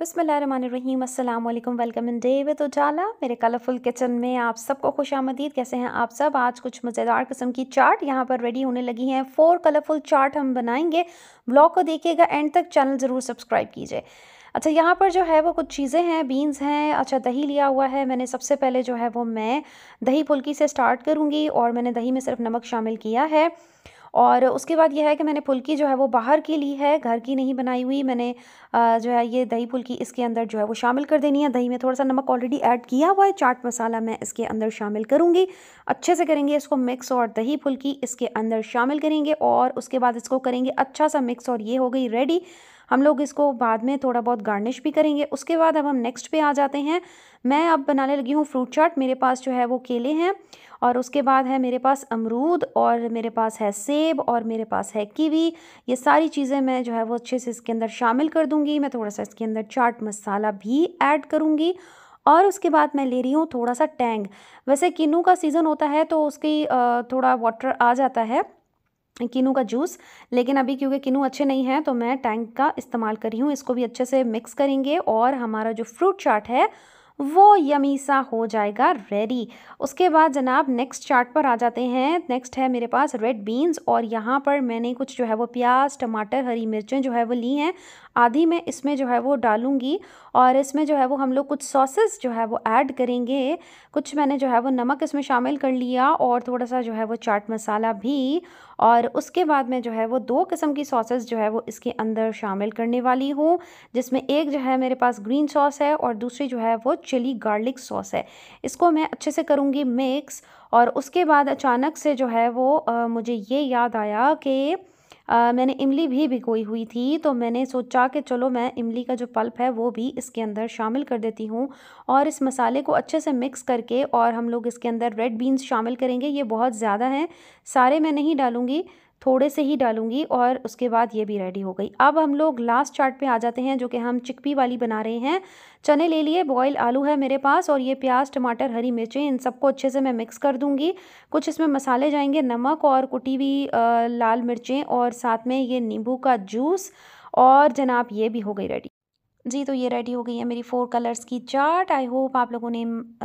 बसमीम अल्लाम welcome in day with Ujala मेरे कलरफुल किचन में आप सबको खुश आमदीद कैसे हैं आप सब आज कुछ मज़ेदार किस्म की चाट यहाँ पर रेडी होने लगी हैं फोर कलरफुल चाट हम बनाएंगे ब्लॉग को देखिएगा एंड तक चैनल ज़रूर सब्सक्राइब कीजिए अच्छा यहाँ पर जो है वो कुछ चीज़ें हैं बीन्स हैं अच्छा दही लिया हुआ है मैंने सबसे पहले जो है वो मैं दही फुल्की से स्टार्ट करूँगी और मैंने दही में सिर्फ नमक शामिल किया है और उसके बाद यह है कि मैंने फुल्की जो है वो बाहर की ली है घर की नहीं बनाई हुई मैंने जो है ये दही फुल्की इसके अंदर जो है वो शामिल कर देनी है दही में थोड़ा सा नमक ऑलरेडी ऐड किया हुआ है चाट मसाला मैं इसके अंदर शामिल करूँगी अच्छे से करेंगे इसको मिक्स और दही फुल्की इसके अंदर शामिल करेंगे और उसके बाद इसको करेंगे अच्छा सा मिक्स और ये हो गई रेडी हम लोग इसको बाद में थोड़ा बहुत गार्निश भी करेंगे उसके बाद अब हम नेक्स्ट पे आ जाते हैं मैं अब बनाने लगी हूँ फ्रूट चाट मेरे पास जो है वो केले हैं और उसके बाद है मेरे पास अमरूद और मेरे पास है सेब और मेरे पास है कीवी ये सारी चीज़ें मैं जो है वो अच्छे से इसके अंदर शामिल कर दूँगी मैं थोड़ा सा इसके अंदर चाट मसाला भी ऐड करूँगी और उसके बाद मैं ले रही हूँ थोड़ा सा टैंग वैसे किन्नू का सीज़न होता है तो उसकी थोड़ा वाटर आ जाता है किनू का जूस लेकिन अभी क्योंकि किनू अच्छे नहीं हैं तो मैं टैंक का इस्तेमाल कर रही हूँ इसको भी अच्छे से मिक्स करेंगे और हमारा जो फ्रूट चाट है वो यमी सा हो जाएगा रेडी उसके बाद जनाब नेक्स्ट चाट पर आ जाते हैं नेक्स्ट है मेरे पास रेड बीन्स और यहाँ पर मैंने कुछ जो है वो प्याज टमाटर हरी मिर्चें जो है वो ली हैं आधी मैं इसमें जो है वो डालूँगी और इसमें जो है वो हम लोग कुछ सॉसेस जो है वो ऐड करेंगे कुछ मैंने जो है वो नमक इसमें शामिल कर लिया और थोड़ा सा जो है वो चाट मसाला भी और उसके बाद में जो है वो दो किस्म की सॉसेस जो है वो इसके अंदर शामिल करने वाली हूँ जिसमें एक जो है मेरे पास ग्रीन सॉस है और दूसरी जो है वो चिली गार्लिक सॉस है इसको मैं अच्छे से करूँगी मिक्स और उसके बाद अचानक से जो है वो आ, मुझे ये याद आया कि आ, मैंने इमली भी भिगोई हुई थी तो मैंने सोचा कि चलो मैं इमली का जो पल्प है वो भी इसके अंदर शामिल कर देती हूँ और इस मसाले को अच्छे से मिक्स करके और हम लोग इसके अंदर रेड बीन्स शामिल करेंगे ये बहुत ज़्यादा हैं सारे मैं नहीं डालूँगी थोड़े से ही डालूंगी और उसके बाद ये भी रेडी हो गई अब हम लोग लास्ट चाट पे आ जाते हैं जो कि हम चिकपी वाली बना रहे हैं चने ले लिए बॉयल आलू है मेरे पास और ये प्याज टमाटर हरी मिर्चें इन सबको अच्छे से मैं मिक्स कर दूंगी कुछ इसमें मसाले जाएंगे नमक और कुटी हुई लाल मिर्चें और साथ में ये नींबू का जूस और जनाब ये भी हो गई रेडी जी तो ये रेडी हो गई है मेरी फोर कलर्स की चार्ट आई होप आप लोगों ने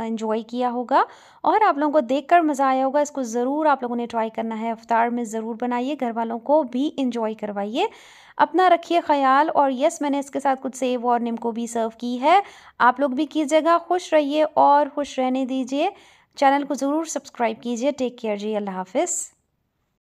इन्जॉय किया होगा और आप लोगों को देखकर मज़ा आया होगा इसको ज़रूर आप लोगों ने ट्राई करना है अवतार में ज़रूर बनाइए घर वालों को भी इन्जॉय करवाइए अपना रखिए ख्याल और यस मैंने इसके साथ कुछ सेब और निम्को भी सर्व की है आप लोग भी कीजिएगा खुश रहिए और खुश रहने दीजिए चैनल को ज़रूर सब्सक्राइब कीजिए टेक केयर जी अल्लाह हाफिज़